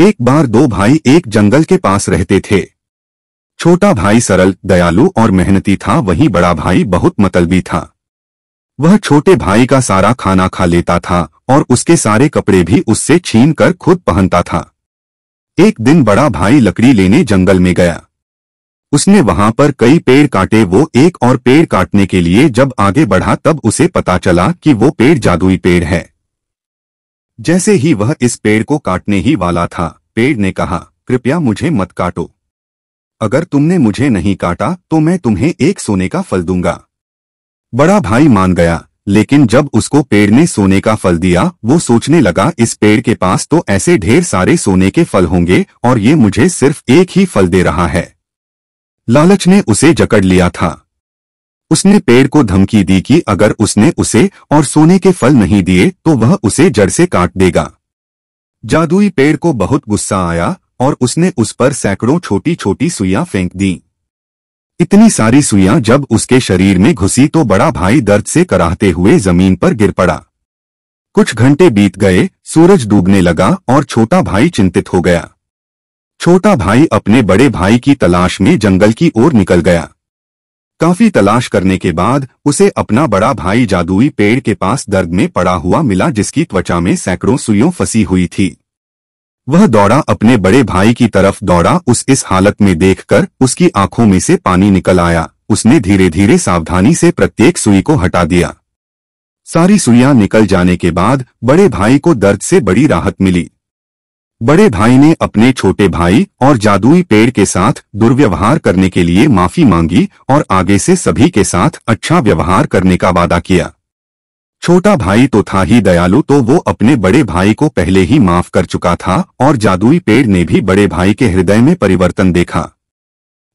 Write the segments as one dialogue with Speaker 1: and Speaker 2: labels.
Speaker 1: एक बार दो भाई एक जंगल के पास रहते थे छोटा भाई सरल दयालु और मेहनती था वहीं बड़ा भाई बहुत मतलबी था वह छोटे भाई का सारा खाना खा लेता था और उसके सारे कपड़े भी उससे छीन कर खुद पहनता था एक दिन बड़ा भाई लकड़ी लेने जंगल में गया उसने वहां पर कई पेड़ काटे वो एक और पेड़ काटने के लिए जब आगे बढ़ा तब उसे पता चला कि वो पेड़ जादुई पेड़ है जैसे ही वह इस पेड़ को काटने ही वाला था पेड़ ने कहा कृपया मुझे मत काटो अगर तुमने मुझे नहीं काटा तो मैं तुम्हें एक सोने का फल दूंगा बड़ा भाई मान गया लेकिन जब उसको पेड़ ने सोने का फल दिया वो सोचने लगा इस पेड़ के पास तो ऐसे ढेर सारे सोने के फल होंगे और ये मुझे सिर्फ एक ही फल दे रहा है लालच ने उसे जकड़ लिया था उसने पेड़ को धमकी दी कि अगर उसने उसे और सोने के फल नहीं दिए तो वह उसे जड़ से काट देगा जादुई पेड़ को बहुत गुस्सा आया और उसने उस पर सैकड़ों छोटी छोटी सुइयां फेंक दी इतनी सारी सुइयां जब उसके शरीर में घुसी तो बड़ा भाई दर्द से कराहते हुए जमीन पर गिर पड़ा कुछ घंटे बीत गए सूरज डूबने लगा और छोटा भाई चिंतित हो गया छोटा भाई अपने बड़े भाई की तलाश में जंगल की ओर निकल गया काफी तलाश करने के बाद उसे अपना बड़ा भाई जादुई पेड़ के पास दर्द में पड़ा हुआ मिला जिसकी त्वचा में सैकड़ों सुइयों फंसी हुई थी वह दौड़ा अपने बड़े भाई की तरफ दौड़ा उस इस हालत में देखकर उसकी आंखों में से पानी निकल आया उसने धीरे धीरे सावधानी से प्रत्येक सुई को हटा दिया सारी सुइयां निकल जाने के बाद बड़े भाई को दर्द से बड़ी राहत मिली बड़े भाई ने अपने छोटे भाई और जादुई पेड़ के साथ दुर्व्यवहार करने के लिए माफी मांगी और आगे से सभी के साथ अच्छा व्यवहार करने का वादा किया छोटा भाई तो था ही दयालु तो वो अपने बड़े भाई को पहले ही माफ कर चुका था और जादुई पेड़ ने भी बड़े भाई के हृदय में परिवर्तन देखा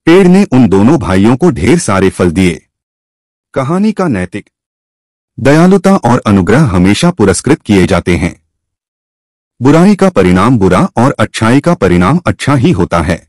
Speaker 1: पेड़ ने उन दोनों भाइयों को ढेर सारे फल दिए कहानी का नैतिक दयालुता और अनुग्रह हमेशा पुरस्कृत किए जाते हैं बुराई का परिणाम बुरा और अच्छाई का परिणाम अच्छा ही होता है